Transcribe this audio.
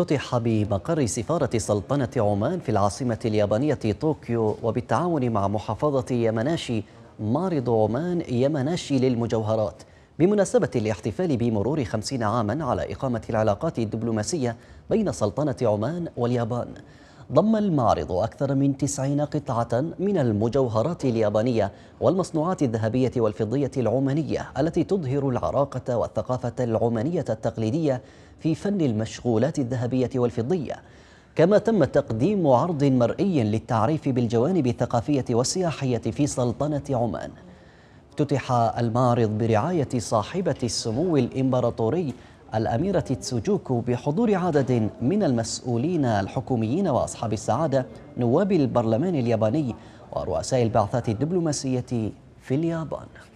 افتتح بمقر سفارة سلطنة عمان في العاصمة اليابانية طوكيو وبالتعاون مع محافظة يمناشي معرض عمان يمناشي للمجوهرات بمناسبة الاحتفال بمرور خمسين عاما على إقامة العلاقات الدبلوماسية بين سلطنة عمان واليابان ضم المعرض أكثر من 90 قطعة من المجوهرات اليابانية والمصنوعات الذهبية والفضية العمانية التي تظهر العراقة والثقافة العمانية التقليدية في فن المشغولات الذهبية والفضية كما تم تقديم عرض مرئي للتعريف بالجوانب الثقافية والسياحية في سلطنة عمان افتتح المعرض برعاية صاحبة السمو الإمبراطوري الأميرة تسوجوكو بحضور عدد من المسؤولين الحكوميين وأصحاب السعادة نواب البرلمان الياباني ورؤساء البعثات الدبلوماسية في اليابان